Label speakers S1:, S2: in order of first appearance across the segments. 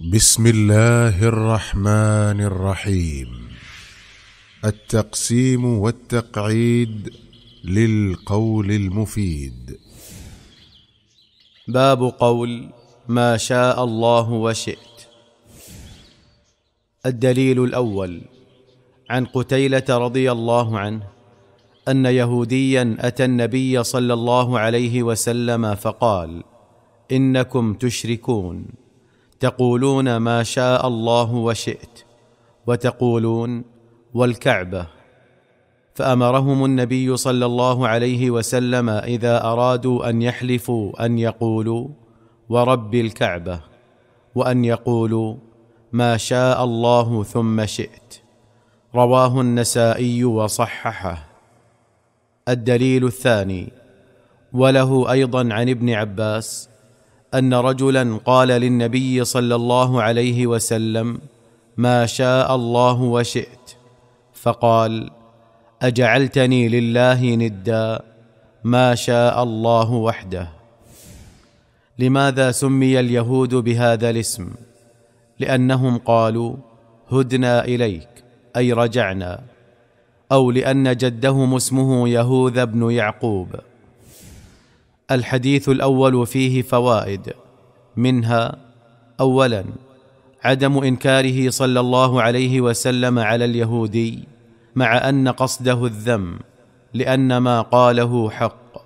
S1: بسم الله الرحمن الرحيم التقسيم والتقعيد للقول المفيد باب قول ما شاء الله وشئت الدليل الاول عن قتيله رضي الله عنه ان يهوديا اتى النبي صلى الله عليه وسلم فقال انكم تشركون تقولون ما شاء الله وشئت وتقولون والكعبه فامرهم النبي صلى الله عليه وسلم اذا ارادوا ان يحلفوا ان يقولوا ورب الكعبه وان يقولوا ما شاء الله ثم شئت رواه النسائي وصححه الدليل الثاني وله ايضا عن ابن عباس ان رجلا قال للنبي صلى الله عليه وسلم ما شاء الله وشئت فقال اجعلتني لله ندا ما شاء الله وحده لماذا سمي اليهود بهذا الاسم لانهم قالوا هدنا اليك اي رجعنا او لان جدهم اسمه يهوذا بن يعقوب الحديث الاول فيه فوائد منها اولا عدم انكاره صلى الله عليه وسلم على اليهودي مع ان قصده الذم لان ما قاله حق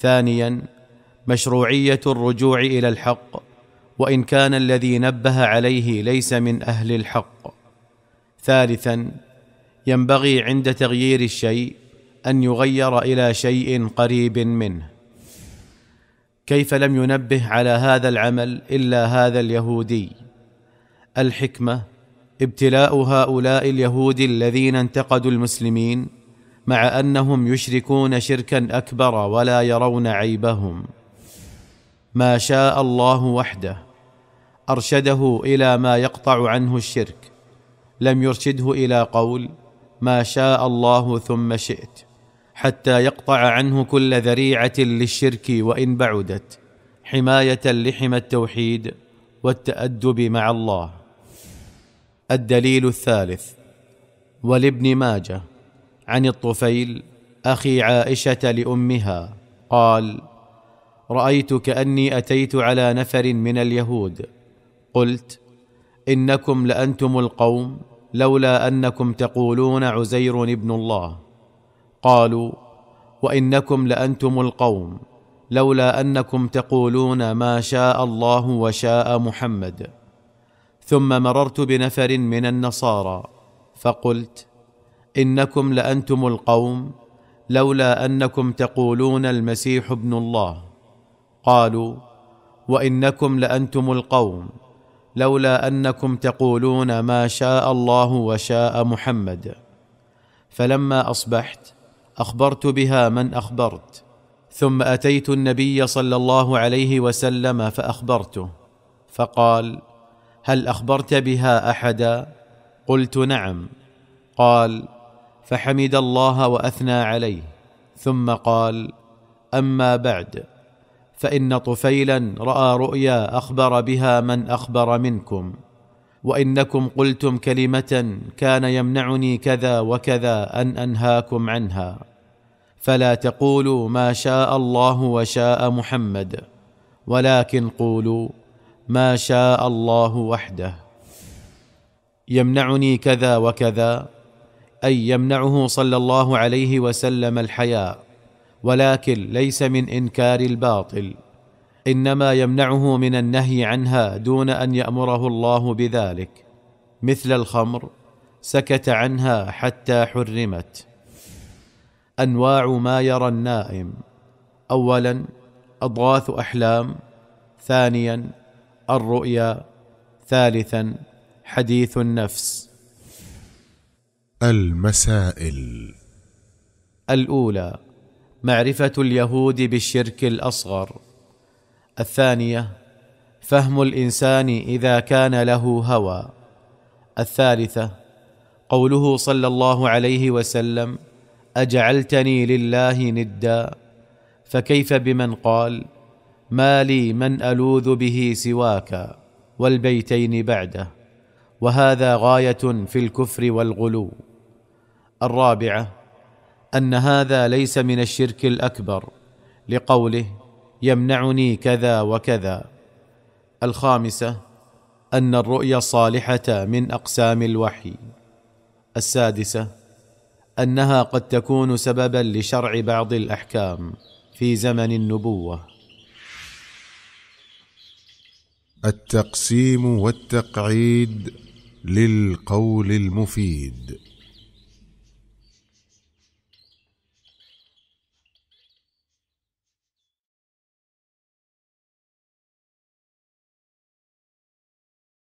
S1: ثانيا مشروعيه الرجوع الى الحق وان كان الذي نبه عليه ليس من اهل الحق ثالثا ينبغي عند تغيير الشيء ان يغير الى شيء قريب منه كيف لم ينبه على هذا العمل الا هذا اليهودي الحكمه ابتلاء هؤلاء اليهود الذين انتقدوا المسلمين مع انهم يشركون شركا اكبر ولا يرون عيبهم ما شاء الله وحده ارشده الى ما يقطع عنه الشرك لم يرشده الى قول ما شاء الله ثم شئت حتى يقطع عنه كل ذريعه للشرك وان بعدت حمايه لحمى التوحيد والتادب مع الله الدليل الثالث ولابن ماجه عن الطفيل اخي عائشه لامها قال رايت كاني اتيت على نفر من اليهود قلت انكم لانتم القوم لولا انكم تقولون عزير ابن الله قالوا وانكم لانتم القوم لولا انكم تقولون ما شاء الله وشاء محمد ثم مررت بنفر من النصارى فقلت انكم لانتم القوم لولا انكم تقولون المسيح ابن الله قالوا وانكم لانتم القوم لولا انكم تقولون ما شاء الله وشاء محمد فلما اصبحت اخبرت بها من اخبرت ثم اتيت النبي صلى الله عليه وسلم فاخبرته فقال هل اخبرت بها احدا قلت نعم قال فحمد الله واثنى عليه ثم قال اما بعد فان طفيلا راى رؤيا اخبر بها من اخبر منكم وانكم قلتم كلمه كان يمنعني كذا وكذا ان انهاكم عنها فلا تقولوا ما شاء الله وشاء محمد ولكن قولوا ما شاء الله وحده يمنعني كذا وكذا اي يمنعه صلى الله عليه وسلم الحياء ولكن ليس من انكار الباطل انما يمنعه من النهي عنها دون ان يامره الله بذلك مثل الخمر سكت عنها حتى حرمت انواع ما يرى النائم اولا اضغاث احلام ثانيا الرؤيا ثالثا حديث النفس المسائل الاولى معرفه اليهود بالشرك الاصغر الثانيه فهم الانسان اذا كان له هوى الثالثه قوله صلى الله عليه وسلم اجعلتني لله ندا فكيف بمن قال ما لي من الوذ به سواك والبيتين بعده وهذا غايه في الكفر والغلو الرابعه ان هذا ليس من الشرك الاكبر لقوله يمنعني كذا وكذا الخامسه ان الرؤيا الصالحه من اقسام الوحي السادسه انها قد تكون سببا لشرع بعض الاحكام في زمن النبوه التقسيم والتقعيد للقول المفيد